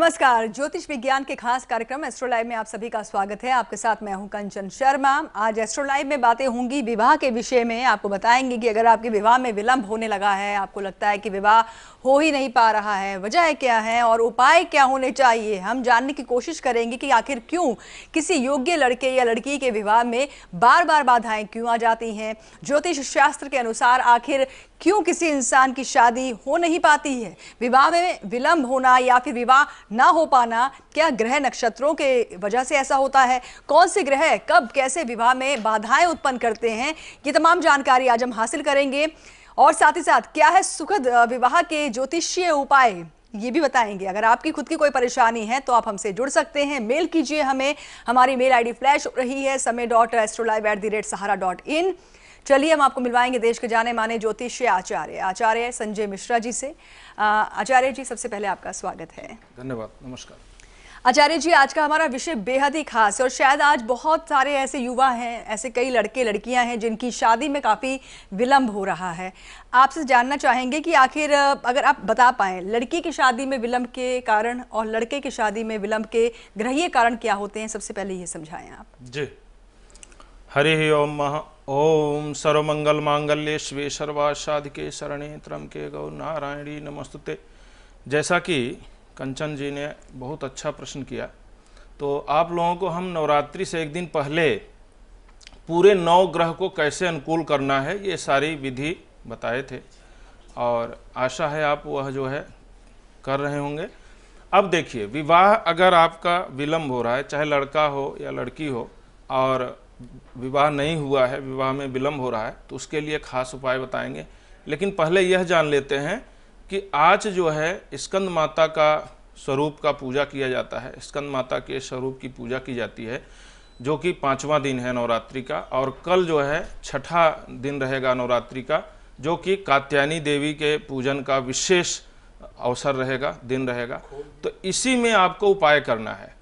नमस्कार ज्योतिष विज्ञान के खास कार्यक्रम एस्ट्रोलाइव में आप सभी का स्वागत है आपके साथ मैं हूं कंचन शर्मा आज एस्ट्रोलाइव में बातें होंगी विवाह के विषय में आपको बताएंगे कि अगर आपके विवाह में विलंब होने लगा है आपको लगता है कि विवाह हो ही नहीं पा रहा है वजह क्या है और उपाय क्या होने चाहिए हम जानने की कोशिश करेंगे कि आखिर क्यों किसी योग्य लड़के या लड़की के विवाह में बार बार बाधाएं क्यों आ जाती हैं ज्योतिष शास्त्र के अनुसार आखिर क्यों किसी इंसान की शादी हो नहीं पाती है विवाह में विलंब होना या फिर विवाह ना हो पाना क्या ग्रह नक्षत्रों के वजह से ऐसा होता है कौन से ग्रह कब कैसे विवाह में बाधाएं उत्पन्न करते हैं ये तमाम जानकारी आज हम हासिल करेंगे और साथ ही साथ क्या है सुखद विवाह के ज्योतिषीय उपाय ये भी बताएंगे अगर आपकी खुद की कोई परेशानी है तो आप हमसे जुड़ सकते हैं मेल कीजिए हमें हमारी मेल आईडी फ्लैश हो रही है Samay dot astrolive at the rate Sahara dot in चलिए हम आपको मिलवाएंगे देश के जाने माने ज्योतिष आचार्य आचार्य संजय मिश्रा जी से आचार्य जी सबसे पहले आपका स्वागत है धन्यवाद नमस्कार आचार्य जी आज का हमारा विषय बेहद ही खास है और शायद आज बहुत सारे ऐसे युवा हैं ऐसे कई लड़के लड़कियां हैं जिनकी शादी में काफ़ी विलंब हो रहा है आपसे जानना चाहेंगे कि आखिर अगर आप बता पाए लड़की की शादी में विलंब के कारण और लड़के की शादी में विलंब के ग्रहीय कारण क्या होते हैं सबसे पहले ये समझाएं आप जी हरे ओम महा ओम सर्व मंगल मांगल्य श्वे सर्वासाध के शरणे त्रम के गौ नारायणी नमस्तुते जैसा कि कंचन जी ने बहुत अच्छा प्रश्न किया तो आप लोगों को हम नवरात्रि से एक दिन पहले पूरे नौ ग्रह को कैसे अनुकूल करना है ये सारी विधि बताए थे और आशा है आप वह जो है कर रहे होंगे अब देखिए विवाह अगर आपका विलम्ब हो रहा है चाहे लड़का हो या लड़की हो और विवाह नहीं हुआ है विवाह में विलम्ब हो रहा है तो उसके लिए खास उपाय बताएंगे लेकिन पहले यह जान लेते हैं कि आज जो है स्कंद माता का स्वरूप का पूजा किया जाता है स्कंद माता के स्वरूप की पूजा की जाती है जो कि पाँचवा दिन है नवरात्रि का और कल जो है छठा दिन रहेगा नवरात्रि का जो कि कात्यायनी देवी के पूजन का विशेष अवसर रहेगा दिन रहेगा तो इसी में आपको उपाय करना है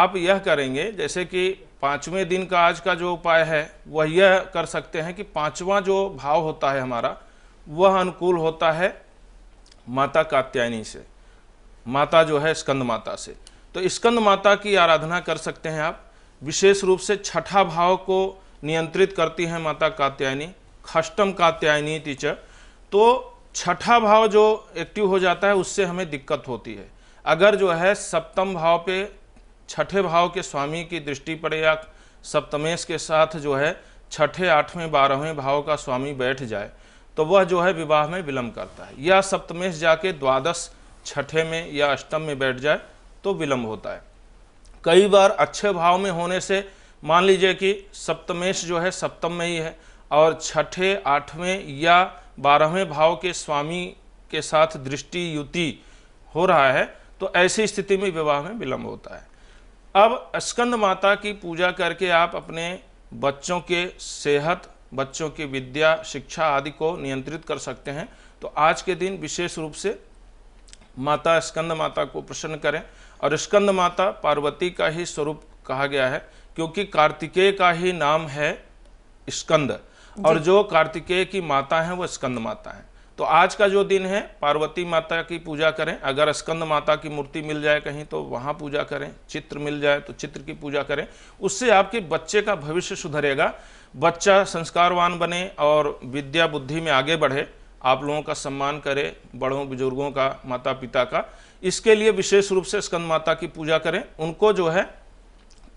आप यह करेंगे जैसे कि पाँचवें दिन का आज का जो उपाय है वह यह कर सकते हैं कि पाँचवा जो भाव होता है हमारा वह अनुकूल होता है माता कात्यायनी से माता जो है स्कंद माता से तो स्कंद माता की आराधना कर सकते हैं आप विशेष रूप से छठा भाव को नियंत्रित करती हैं माता कात्यायनी खष्टम कात्यायनी टीचर तो छठा भाव जो एक्टिव हो जाता है उससे हमें दिक्कत होती है अगर जो है सप्तम भाव पे छठे भाव के स्वामी की दृष्टि पड़े या सप्तमेश के साथ जो है छठे आठवें बारहवें भाव का स्वामी बैठ जाए तो वह जो है विवाह में विलंब करता है या सप्तमेश जाके द्वादश छठे में या अष्टम में बैठ जाए तो विलंब होता है कई बार अच्छे भाव में होने से मान लीजिए कि सप्तमेश जो है सप्तम में ही है और छठे आठवें या बारहवें भाव के स्वामी के साथ दृष्टि युति हो रहा है तो ऐसी स्थिति में विवाह में विलंब होता है अब स्कंद माता की पूजा करके आप अपने बच्चों के सेहत बच्चों की विद्या शिक्षा आदि को नियंत्रित कर सकते हैं तो आज के दिन विशेष रूप से माता स्कंद माता को प्रसन्न करें और स्कंद माता पार्वती का ही स्वरूप कहा गया है क्योंकि कार्तिकेय का ही नाम है स्कंद और जो कार्तिकेय की माता है वह स्कंद माता है तो आज का जो दिन है पार्वती माता की पूजा करें अगर स्कंद माता की मूर्ति मिल जाए कहीं तो वहाँ पूजा करें चित्र मिल जाए तो चित्र की पूजा करें उससे आपके बच्चे का भविष्य सुधरेगा बच्चा संस्कारवान बने और विद्या बुद्धि में आगे बढ़े आप लोगों का सम्मान करें बड़ों बुजुर्गों का माता पिता का इसके लिए विशेष रूप से स्कंद माता की पूजा करें उनको जो है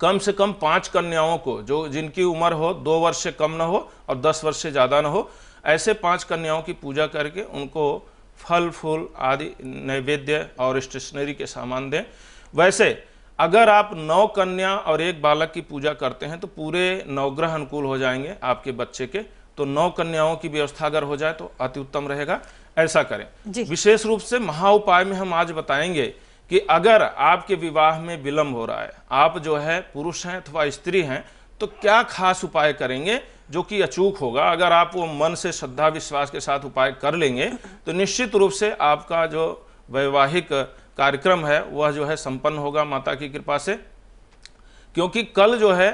कम से कम पांच कन्याओं को जो जिनकी उम्र हो दो वर्ष से कम ना हो और दस वर्ष से ज़्यादा ना हो ऐसे पांच कन्याओं की पूजा करके उनको फल फूल आदि नैवेद्य और स्टेशनरी के सामान दें वैसे अगर आप नौ कन्या और एक बालक की पूजा करते हैं तो पूरे नवग्रह अनुकूल हो जाएंगे आपके बच्चे के तो नौ कन्याओं की व्यवस्था अगर हो जाए तो अति उत्तम रहेगा ऐसा करें विशेष रूप से महा उपाय में हम आज बताएंगे कि अगर आपके विवाह में विलंब हो रहा है आप जो है पुरुष हैं अथवा स्त्री हैं तो क्या खास उपाय करेंगे जो कि अचूक होगा अगर आप वो मन से श्रद्धा विश्वास के साथ उपाय कर लेंगे तो निश्चित रूप से आपका जो वैवाहिक कार्यक्रम है वह जो है संपन्न होगा माता की कृपा से क्योंकि कल जो है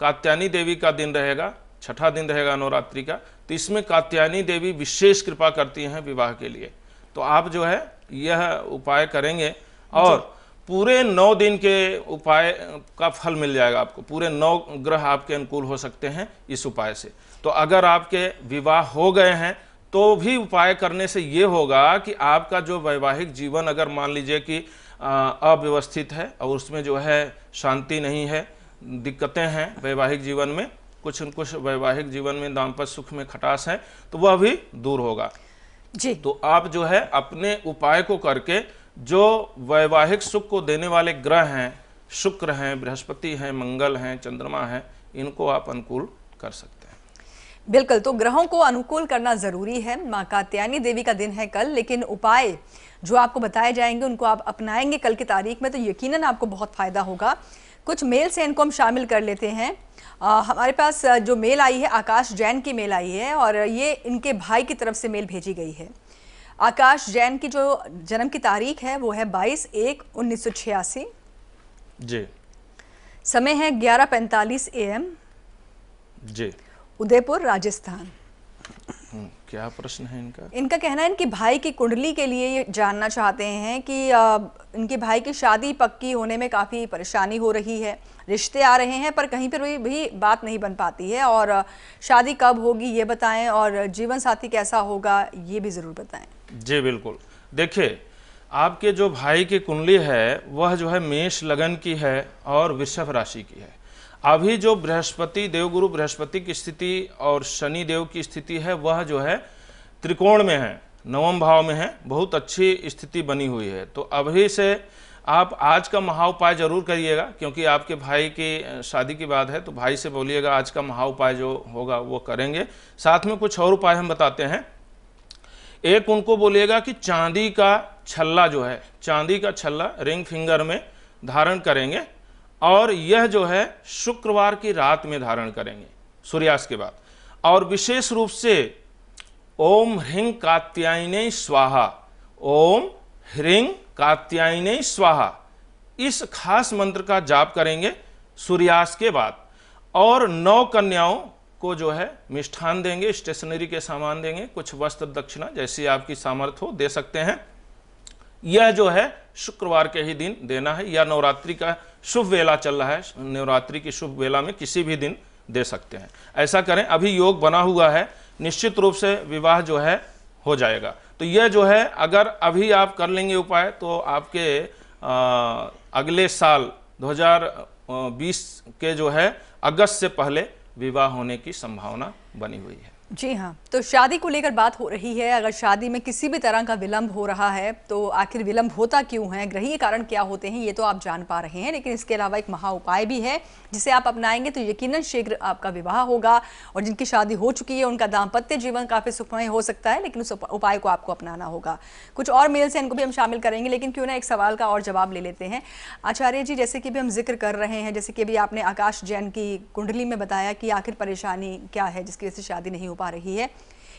कात्यायनी देवी का दिन रहेगा छठा दिन रहेगा नवरात्रि का तो इसमें कात्यायनी देवी विशेष कृपा करती हैं विवाह के लिए तो आप जो है यह उपाय करेंगे और पूरे नौ दिन के उपाय का फल मिल जाएगा आपको पूरे नौ ग्रह आपके अनुकूल हो सकते हैं इस उपाय से तो अगर आपके विवाह हो गए हैं तो भी उपाय करने से ये होगा कि आपका जो वैवाहिक जीवन अगर मान लीजिए कि अव्यवस्थित है और उसमें जो है शांति नहीं है दिक्कतें हैं वैवाहिक जीवन में कुछ न कुछ वैवाहिक जीवन में दाम्पत्य सुख में खटास है तो वह भी दूर होगा जी तो आप जो है अपने उपाय को करके जो वैवाहिक सुख को देने वाले ग्रह हैं शुक्र हैं बृहस्पति हैं मंगल हैं चंद्रमा हैं इनको आप अनुकूल कर सकते हैं बिल्कुल तो ग्रहों को अनुकूल करना जरूरी है माँ कात्यायनी देवी का दिन है कल लेकिन उपाय जो आपको बताए जाएंगे उनको आप अपनाएंगे कल की तारीख में तो यकीनन आपको बहुत फायदा होगा कुछ मेल से इनको हम शामिल कर लेते हैं आ, हमारे पास जो मेल आई है आकाश जैन की मेल आई है और ये इनके भाई की तरफ से मेल भेजी गई है आकाश जैन की जो जन्म की तारीख है वो है बाईस एक उन्नीस जी समय है 11:45 एम जी उदयपुर राजस्थान हम्म, क्या प्रश्न है इनका इनका कहना है इनके भाई की कुंडली के लिए ये जानना चाहते हैं कि आ, इनके भाई की शादी पक्की होने में काफ़ी परेशानी हो रही है रिश्ते आ रहे हैं पर कहीं पर भी, भी बात नहीं बन पाती है और शादी कब होगी ये बताएं और जीवन साथी कैसा होगा ये भी ज़रूर बताएं जी बिल्कुल देखिए आपके जो भाई की कुंडली है वह जो है मेष लगन की है और वृषभ राशि की है अभी जो बृहस्पति देवगुरु बृहस्पति की स्थिति और शनि देव की स्थिति है वह जो है त्रिकोण में है नवम भाव में है बहुत अच्छी स्थिति बनी हुई है तो अभी से आप आज का महाउपाय जरूर करिएगा क्योंकि आपके भाई की शादी की बात है तो भाई से बोलिएगा आज का महाउपाय जो होगा वो करेंगे साथ में कुछ और उपाय हम बताते हैं एक उनको बोलेगा कि चांदी का छल्ला जो है चांदी का छल्ला रिंग फिंगर में धारण करेंगे और यह जो है शुक्रवार की रात में धारण करेंगे सूर्यास्त के बाद और विशेष रूप से ओम ह्रिंग कात्यायने स्वाहा ओम ह्रिंग कात्यायने स्वाहा इस खास मंत्र का जाप करेंगे सूर्यास्त के बाद और नौ कन्याओं को जो है मिष्ठान देंगे स्टेशनरी के सामान देंगे कुछ वस्त्र दक्षिणा जैसी आपकी सामर्थ्य हो दे सकते हैं यह जो है शुक्रवार के ही दिन देना है या नवरात्रि का शुभ वेला चल रहा है नवरात्रि की शुभ वेला में किसी भी दिन दे सकते हैं ऐसा करें अभी योग बना हुआ है निश्चित रूप से विवाह जो है हो जाएगा तो यह जो है अगर अभी आप कर लेंगे उपाय तो आपके आ, अगले साल 2020 के जो है अगस्त से पहले विवाह होने की संभावना बनी हुई है जी हाँ तो शादी को लेकर बात हो रही है अगर शादी में किसी भी तरह का विलंब हो रहा है तो आखिर विलंब होता क्यों है ग्रही कारण क्या होते हैं ये तो आप जान पा रहे हैं लेकिन इसके अलावा एक महा उपाय भी है जिसे आप अपनाएंगे तो यकीनन शीघ्र आपका विवाह होगा और जिनकी शादी हो चुकी है उनका दाम्पत्य जीवन काफ़ी सुखमय हो सकता है लेकिन उस उपाय को आपको अपनाना होगा कुछ और मेल्स हैं इनको भी हम शामिल करेंगे लेकिन क्यों ना एक सवाल का और जवाब ले लेते हैं आचार्य जी जैसे कि भी हम जिक्र कर रहे हैं जैसे कि अभी आपने आकाश जैन की कुंडली में बताया कि आखिर परेशानी क्या है जिसकी वजह से शादी नहीं हो पा रही है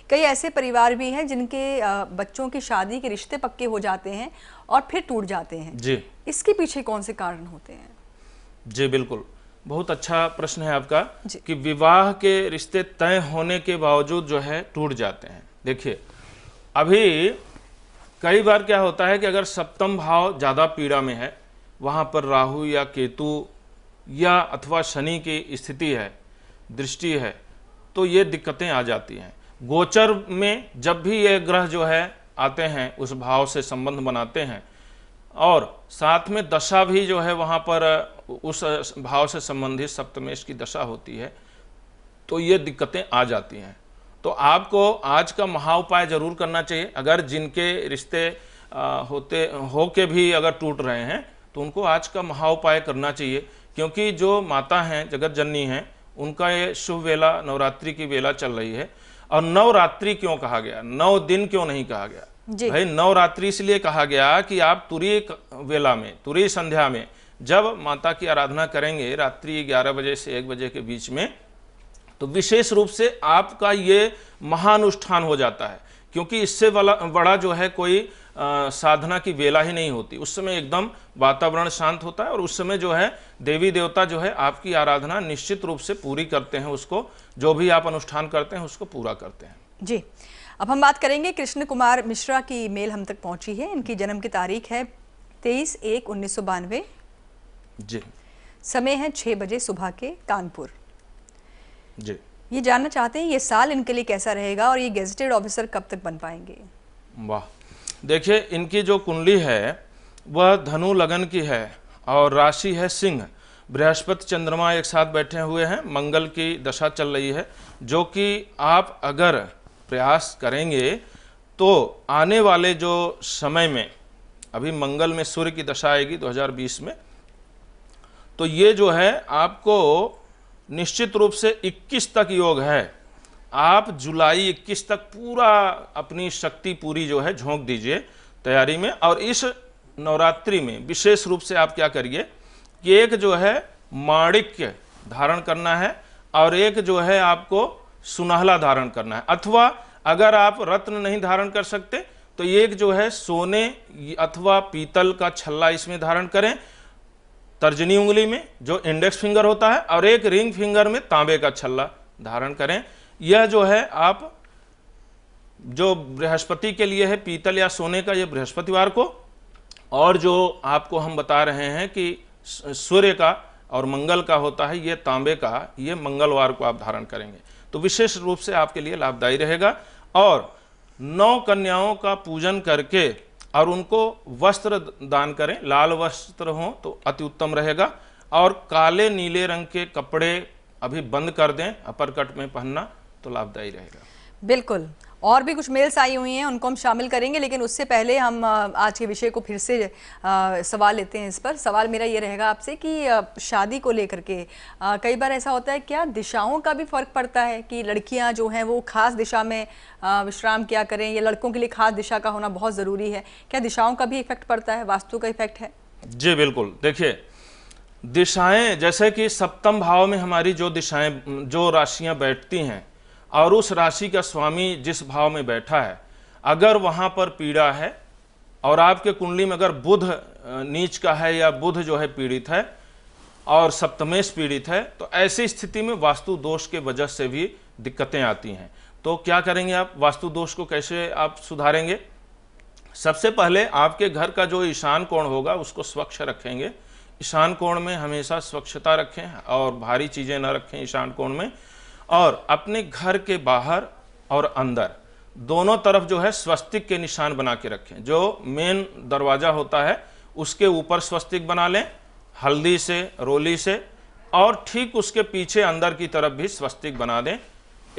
कई ऐसे परिवार भी हैं जिनके बच्चों की शादी के रिश्ते पक्के हो जाते हैं और फिर टूट जाते हैं जी इसके पीछे कौन से कारण होते हैं जी बिल्कुल बहुत अच्छा प्रश्न है आपका कि विवाह के रिश्ते तय होने के बावजूद जो है टूट जाते हैं देखिए अभी कई बार क्या होता है कि अगर सप्तम भाव ज़्यादा पीड़ा में है वहां पर राहु या केतु या अथवा शनि की स्थिति है दृष्टि है तो ये दिक्कतें आ जाती हैं गोचर में जब भी ये ग्रह जो है आते हैं उस भाव से संबंध बनाते हैं और साथ में दशा भी जो है वहाँ पर उस भाव से संबंधित सप्तमेश की दशा होती है तो ये दिक्कतें आ जाती हैं तो आपको आज का महा उपाय जरूर करना चाहिए अगर जिनके रिश्ते होते हो के भी अगर टूट रहे हैं तो उनको आज का महा उपाय करना चाहिए क्योंकि जो माता हैं जगत जननी हैं उनका ये शुभ वेला नवरात्रि की वेला चल रही है और नवरात्रि क्यों कहा गया नौ दिन क्यों नहीं कहा गया भाई नवरात्रि इसलिए कहा गया कि आप तुरी वेला में तुरी संध्या में जब माता की आराधना करेंगे रात्रि 11 बजे से 1 बजे के बीच में तो विशेष रूप से आपका ये महानुष्ठान हो जाता है क्योंकि इससे बड़ा जो है कोई आ, साधना की वेला ही नहीं होती उस समय एकदम वातावरण शांत होता है और उस समय जो है देवी देवता जो है आपकी आराधना निश्चित रूप से पूरी करते हैं उसको जो भी आप अनुष्ठान करते हैं उसको पूरा करते हैं जी अब हम बात करेंगे कृष्ण कुमार मिश्रा की मेल हम तक पहुंची है इनकी जन्म की तारीख है तेईस एक उन्नीस जी समय है छह बजे सुबह के कानपुर जी ये जानना चाहते हैं ये साल इनके लिए कैसा रहेगा और ये गेजेटेड ऑफिसर कब तक बन पाएंगे वाह देखिए इनकी जो कुंडली है वह धनु लगन की है और राशि है सिंह बृहस्पति चंद्रमा एक साथ बैठे हुए हैं मंगल की दशा चल रही है जो कि आप अगर प्रयास करेंगे तो आने वाले जो समय में अभी मंगल में सूर्य की दशा आएगी 2020 में तो ये जो है आपको निश्चित रूप से 21 तक योग है आप जुलाई इक्कीस तक पूरा अपनी शक्ति पूरी जो है झोंक दीजिए तैयारी में और इस नवरात्रि में विशेष रूप से आप क्या करिए कि एक जो है माणिक्य धारण करना है और एक जो है आपको सुनहला धारण करना है अथवा अगर आप रत्न नहीं धारण कर सकते तो एक जो है सोने अथवा पीतल का छल्ला इसमें धारण करें तर्जनी उंगली में जो इंडेक्स फिंगर होता है और एक रिंग फिंगर में तांबे का छल्ला धारण करें यह जो है आप जो बृहस्पति के लिए है पीतल या सोने का यह बृहस्पतिवार को और जो आपको हम बता रहे हैं कि सूर्य का और मंगल का होता है ये तांबे का ये मंगलवार को आप धारण करेंगे तो विशेष रूप से आपके लिए लाभदायी रहेगा और नौ कन्याओं का पूजन करके और उनको वस्त्र दान करें लाल वस्त्र हों तो अति उत्तम रहेगा और काले नीले रंग के कपड़े अभी बंद कर दें अपर कट में पहनना तो लाभदायी रहेगा बिल्कुल और भी कुछ मेल्स आई हुई हैं उनको हम शामिल करेंगे लेकिन उससे पहले हम आज के विषय को फिर से सवाल लेते हैं इस पर सवाल मेरा ये रहेगा आपसे कि शादी को लेकर के कई बार ऐसा होता है क्या दिशाओं का भी फ़र्क पड़ता है कि लड़कियां जो हैं वो ख़ास दिशा में विश्राम क्या करें या लड़कों के लिए ख़ास दिशा का होना बहुत ज़रूरी है क्या दिशाओं का भी इफ़ेक्ट पड़ता है वास्तु का इफ़ेक्ट है जी बिल्कुल देखिए दिशाएं जैसे कि सप्तम भाव में हमारी जो दिशाएं जो राशियाँ बैठती हैं और उस राशि का स्वामी जिस भाव में बैठा है अगर वहाँ पर पीड़ा है और आपके कुंडली में अगर बुध नीच का है या बुध जो है पीड़ित है और सप्तमेश पीड़ित है तो ऐसी स्थिति में वास्तु दोष के वजह से भी दिक्कतें आती हैं तो क्या करेंगे आप वास्तु दोष को कैसे आप सुधारेंगे सबसे पहले आपके घर का जो ईशान कोण होगा उसको स्वच्छ रखेंगे ईशान कोण में हमेशा स्वच्छता रखें और भारी चीज़ें न रखें ईशान कोण में और अपने घर के बाहर और अंदर दोनों तरफ जो है स्वस्तिक के निशान बना के रखें जो मेन दरवाज़ा होता है उसके ऊपर स्वस्तिक बना लें हल्दी से रोली से और ठीक उसके पीछे अंदर की तरफ भी स्वस्तिक बना दें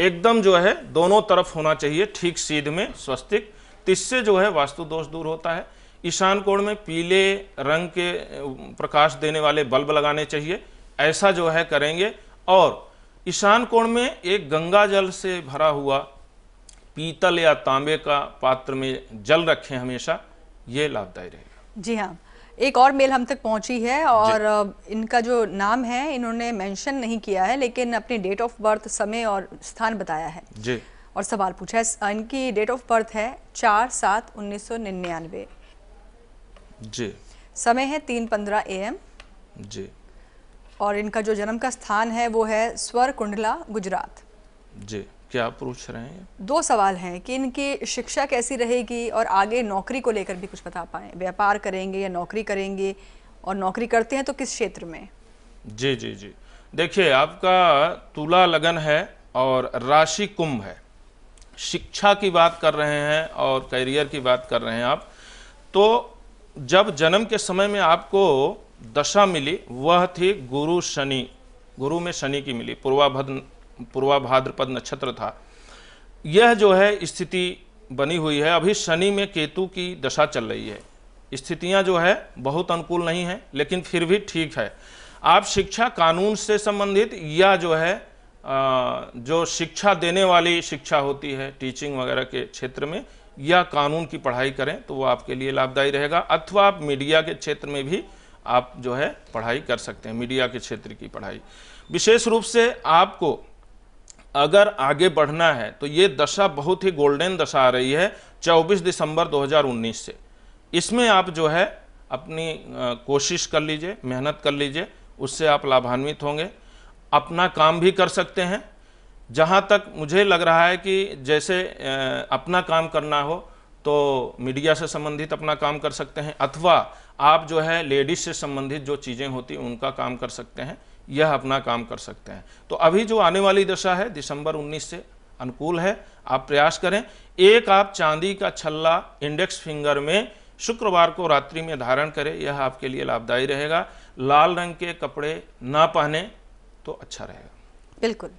एकदम जो है दोनों तरफ होना चाहिए ठीक सीध में स्वस्तिक इससे जो है वास्तु दोष दूर होता है ईशान कोण में पीले रंग के प्रकाश देने वाले बल्ब लगाने चाहिए ऐसा जो है करेंगे और ईशान कोण में एक गंगा जल से भरा हुआ पीतल या तांबे का पात्र में जल रखें हमेशा ये लाभदायी रहेगा जी हाँ एक और मेल हम तक पहुंची है और इनका जो नाम है इन्होंने मेंशन नहीं किया है लेकिन अपने डेट ऑफ बर्थ समय और स्थान बताया है जी और सवाल पूछा है इनकी डेट ऑफ बर्थ है चार सात उन्नीस सौ जी समय है तीन पंद्रह ए एम जी और इनका जो जन्म का स्थान है वो है स्वर कुंडला गुजरात जी क्या पूछ रहे हैं दो सवाल हैं कि इनकी शिक्षा कैसी रहेगी और आगे नौकरी को लेकर भी कुछ बता पाए व्यापार करेंगे या नौकरी करेंगे और नौकरी करते हैं तो किस क्षेत्र में जी जी जी देखिए आपका तुला लगन है और राशि कुंभ है शिक्षा की बात कर रहे हैं और करियर की बात कर रहे हैं आप तो जब जन्म के समय में आपको दशा मिली वह थी गुरु शनि गुरु में शनि की मिली पूर्वाभद्र पूर्वाभाद्रपद नक्षत्र था यह जो है स्थिति बनी हुई है अभी शनि में केतु की दशा चल रही है स्थितियां जो है बहुत अनुकूल नहीं है लेकिन फिर भी ठीक है आप शिक्षा कानून से संबंधित या जो है जो शिक्षा देने वाली शिक्षा होती है टीचिंग वगैरह के क्षेत्र में या कानून की पढ़ाई करें तो वो आपके लिए लाभदायी रहेगा अथवा आप मीडिया के क्षेत्र में भी आप जो है पढ़ाई कर सकते हैं मीडिया के क्षेत्र की पढ़ाई विशेष रूप से आपको अगर आगे बढ़ना है तो ये दशा बहुत ही गोल्डन दशा आ रही है 24 दिसंबर 2019 से इसमें आप जो है अपनी कोशिश कर लीजिए मेहनत कर लीजिए उससे आप लाभान्वित होंगे अपना काम भी कर सकते हैं जहाँ तक मुझे लग रहा है कि जैसे अपना काम करना हो तो मीडिया से संबंधित अपना काम कर सकते हैं अथवा आप जो है लेडीज से संबंधित जो चीज़ें होती उनका काम कर सकते हैं यह अपना काम कर सकते हैं तो अभी जो आने वाली दशा है दिसंबर 19 से अनुकूल है आप प्रयास करें एक आप चांदी का छल्ला इंडेक्स फिंगर में शुक्रवार को रात्रि में धारण करें यह आपके लिए लाभदायी रहेगा लाल रंग के कपड़े ना पहने तो अच्छा रहेगा बिल्कुल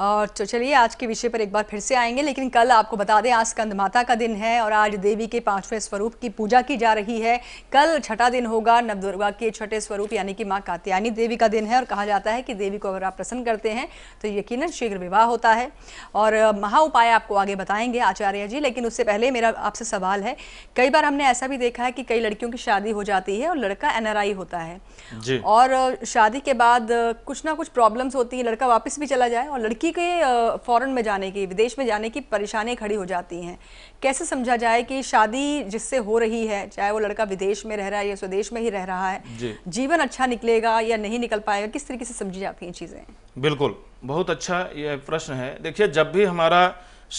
और तो चलिए आज के विषय पर एक बार फिर से आएंगे लेकिन कल आपको बता दें आज स्कंद माता का दिन है और आज देवी के पांचवें स्वरूप की पूजा की जा रही है कल छठा दिन होगा नवदुर्गा के छठे स्वरूप यानी कि माँ कात्यायनी देवी का दिन है और कहा जाता है कि देवी को अगर आप प्रसन्न करते हैं तो यकीन शीघ्र विवाह होता है और महा उपाय आपको आगे बताएंगे आचार्य जी लेकिन उससे पहले मेरा आपसे सवाल है कई बार हमने ऐसा भी देखा है कि कई लड़कियों की शादी हो जाती है और लड़का एन होता है और शादी के बाद कुछ ना कुछ प्रॉब्लम्स होती है लड़का वापस भी चला जाए और लड़की लड़की के फॉरेन में जाने की विदेश में जाने की परेशानियाँ खड़ी हो जाती हैं कैसे समझा जाए कि शादी जिससे हो रही है चाहे वो लड़का विदेश में रह रहा है या स्वदेश में ही रह रहा है जीवन अच्छा निकलेगा या नहीं निकल पाएगा किस तरीके से समझी जाती हैं चीज़ें बिल्कुल बहुत अच्छा यह प्रश्न है देखिए जब भी हमारा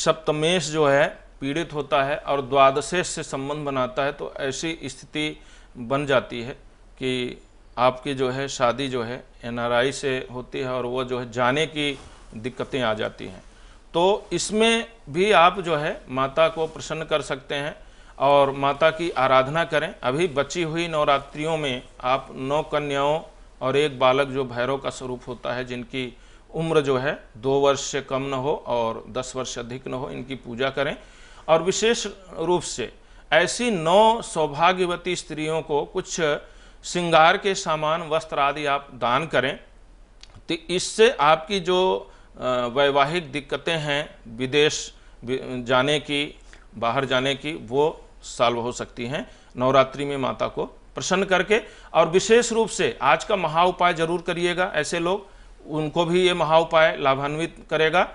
सप्तमेश जो है पीड़ित होता है और द्वादशेश से संबंध बनाता है तो ऐसी स्थिति बन जाती है कि आपकी जो है शादी जो है एनआरआई से होती है और वो जो है जाने की दिक्कतें आ जाती हैं तो इसमें भी आप जो है माता को प्रसन्न कर सकते हैं और माता की आराधना करें अभी बची हुई नवरात्रियों में आप नौ कन्याओं और एक बालक जो भैरव का स्वरूप होता है जिनकी उम्र जो है दो वर्ष से कम न हो और दस वर्ष अधिक न हो इनकी पूजा करें और विशेष रूप से ऐसी नौ सौभाग्यवती स्त्रियों को कुछ श्रृंगार के सामान वस्त्र आदि आप दान करें तो इससे आपकी जो वैवाहिक दिक्कतें हैं विदेश जाने की बाहर जाने की वो सॉल्व हो सकती हैं नवरात्रि में माता को प्रसन्न करके और विशेष रूप से आज का महा उपाय जरूर करिएगा ऐसे लोग उनको भी ये महा उपाय लाभान्वित करेगा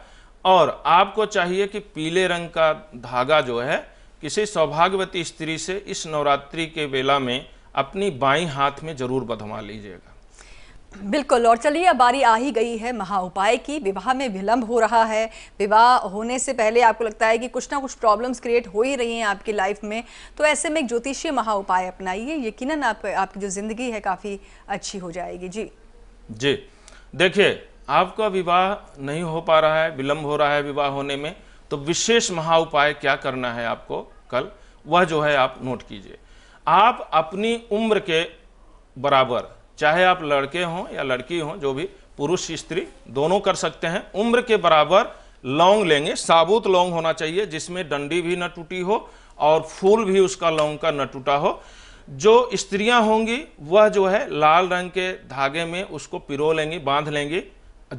और आपको चाहिए कि पीले रंग का धागा जो है किसी सौभाग्यवती स्त्री से इस नवरात्रि के वेला में अपनी बाई हाथ में जरूर बधवा लीजिएगा बिल्कुल और चलिए अब बारी आ ही गई है महा उपाय की विवाह में विलंब हो रहा है विवाह होने से पहले आपको लगता है कि कुछ ना कुछ प्रॉब्लम्स क्रिएट हो ही रही हैं आपकी लाइफ में तो ऐसे में एक ज्योतिषीय महा उपाय अपनाइए यकीन आप आपकी जो ज़िंदगी है काफ़ी अच्छी हो जाएगी जी जी देखिए आपका विवाह नहीं हो पा रहा है विलम्ब हो रहा है विवाह होने में तो विशेष महा उपाय क्या करना है आपको कल वह जो है आप नोट कीजिए आप अपनी उम्र के बराबर चाहे आप लड़के हों या लड़की हों जो भी पुरुष स्त्री दोनों कर सकते हैं उम्र के बराबर लौंग लेंगे साबुत लौंग होना चाहिए जिसमें डंडी भी न टूटी हो और फूल भी उसका लौंग का न टूटा हो जो स्त्रियां होंगी वह जो है लाल रंग के धागे में उसको पिरो लेंगी बांध लेंगी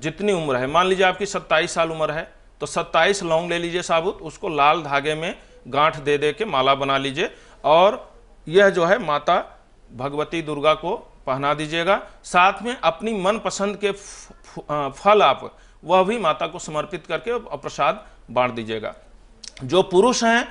जितनी उम्र है मान लीजिए आपकी 27 साल उम्र है तो 27 लौंग ले लीजिए साबुत उसको लाल धागे में गांठ दे दे के माला बना लीजिए और यह जो है माता भगवती दुर्गा को पहना दीजिएगा साथ में अपनी मनपसंद के फल आप वह भी माता को समर्पित करके प्रसाद बांट दीजिएगा जो पुरुष हैं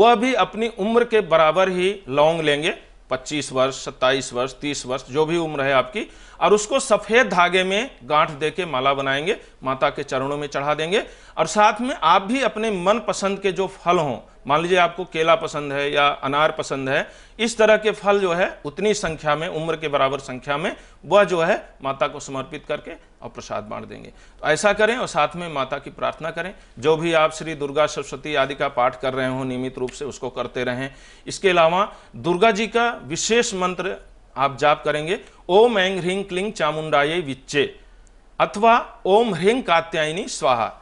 वह भी अपनी उम्र के बराबर ही लौंग लेंगे 25 वर्ष 27 वर्ष 30 वर्ष जो भी उम्र है आपकी और उसको सफ़ेद धागे में गांठ दे के माला बनाएंगे माता के चरणों में चढ़ा देंगे और साथ में आप भी अपने मनपसंद के जो फल हों मान लीजिए आपको केला पसंद है या अनार पसंद है इस तरह के फल जो है उतनी संख्या में उम्र के बराबर संख्या में वह जो है माता को समर्पित करके और प्रसाद बांट देंगे तो ऐसा करें और साथ में माता की प्रार्थना करें जो भी आप श्री दुर्गा सरस्वती आदि का पाठ कर रहे हो नियमित रूप से उसको करते रहें इसके अलावा दुर्गा जी का विशेष मंत्र आप जाप करेंगे ओम ऐंग ह्रीं क्लिंग चामुंडाई विच्चे अथवा ओम ह्रीं कात्यायनी स्वाहा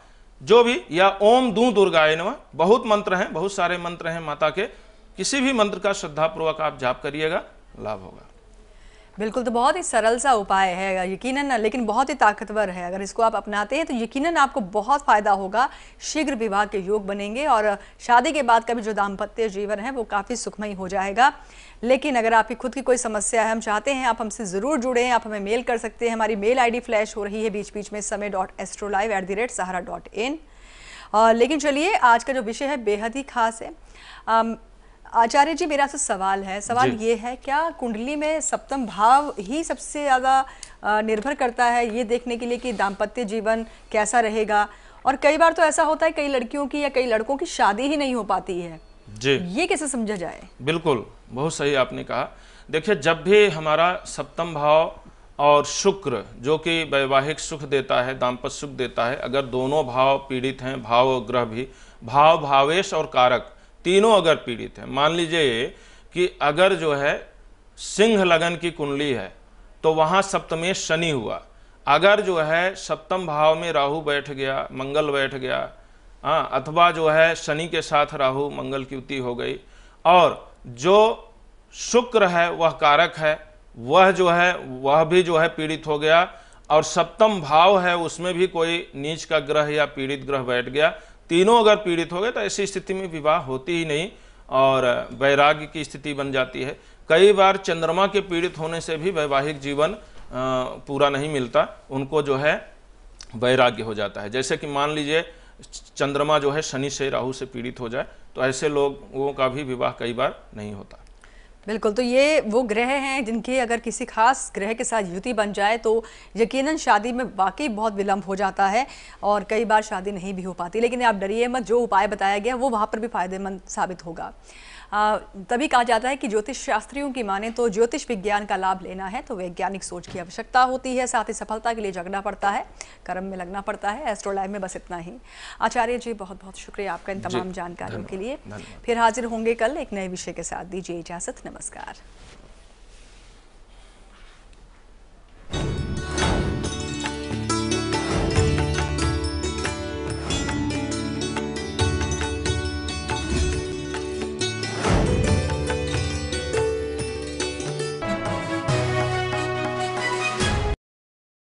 जो भी या ओम दू दुर्गाय नम बहुत मंत्र हैं बहुत सारे मंत्र हैं माता के किसी भी मंत्र का श्रद्धापूर्वक आप जाप करिएगा लाभ होगा बिल्कुल तो बहुत ही सरल सा उपाय है यकीनन लेकिन बहुत ही ताकतवर है अगर इसको आप अपनाते हैं तो यकीनन आपको बहुत फ़ायदा होगा शीघ्र विवाह के योग बनेंगे और शादी के बाद का भी जो दाम्पत्य जीवन है वो काफ़ी सुखमयी हो जाएगा लेकिन अगर आपकी खुद की कोई समस्या है हम चाहते हैं आप हमसे ज़रूर जुड़ें आप हमें मेल कर सकते हैं हमारी मेल आई फ्लैश हो रही है बीच बीच में Samay dot astro live at the rate Sahara dot in लेकिन चलिए आज का जो विषय है बेहद ही खास है आचार्य जी मेरा से सवाल है सवाल ये है क्या कुंडली में सप्तम भाव ही सबसे ज़्यादा निर्भर करता है ये देखने के लिए कि दाम्पत्य जीवन कैसा रहेगा और कई बार तो ऐसा होता है कई लड़कियों की या कई लड़कों की शादी ही नहीं हो पाती है जी ये कैसे समझा जाए बिल्कुल बहुत सही आपने कहा देखिए जब भी हमारा सप्तम भाव और शुक्र जो कि वैवाहिक सुख देता है दाम्पत्य सुख देता है अगर दोनों भाव पीड़ित हैं भाव ग्रह भी भाव भावेश और कारक तीनों अगर पीड़ित हैं मान लीजिए कि अगर जो है सिंह लगन की कुंडली है तो वहां सप्तमेश शनि हुआ अगर जो है सप्तम भाव में राहु बैठ गया मंगल बैठ गया हाँ अथवा जो है शनि के साथ राहु मंगल की युति हो गई और जो शुक्र है वह कारक है वह जो है वह भी जो है पीड़ित हो गया और सप्तम भाव है उसमें भी कोई नीच का ग्रह या पीड़ित ग्रह बैठ गया तीनों अगर पीड़ित हो गए तो ऐसी स्थिति में विवाह होती ही नहीं और वैराग्य की स्थिति बन जाती है कई बार चंद्रमा के पीड़ित होने से भी वैवाहिक जीवन पूरा नहीं मिलता उनको जो है वैराग्य हो जाता है जैसे कि मान लीजिए चंद्रमा जो है शनि से राहु से पीड़ित हो जाए तो ऐसे लोगों का भी विवाह कई बार नहीं होता बिल्कुल तो ये वो ग्रह हैं जिनके अगर किसी खास ग्रह के साथ युति बन जाए तो यकीनन शादी में वाकई बहुत विलंब हो जाता है और कई बार शादी नहीं भी हो पाती लेकिन आप डरिए मत जो उपाय बताया गया वो वहाँ पर भी फ़ायदेमंद साबित होगा आ, तभी कहा जाता है कि ज्योतिष शास्त्रियों की माने तो ज्योतिष विज्ञान का लाभ लेना है तो वैज्ञानिक सोच की आवश्यकता होती है साथ ही सफलता के लिए जगना पड़ता है कर्म में लगना पड़ता है एस्ट्रोलाइव में बस इतना ही आचार्य जी बहुत बहुत शुक्रिया आपका इन तमाम जानकारियों के लिए फिर हाजिर होंगे कल एक नए विषय के साथ दीजिए इजाजत नमस्कार नमस्कार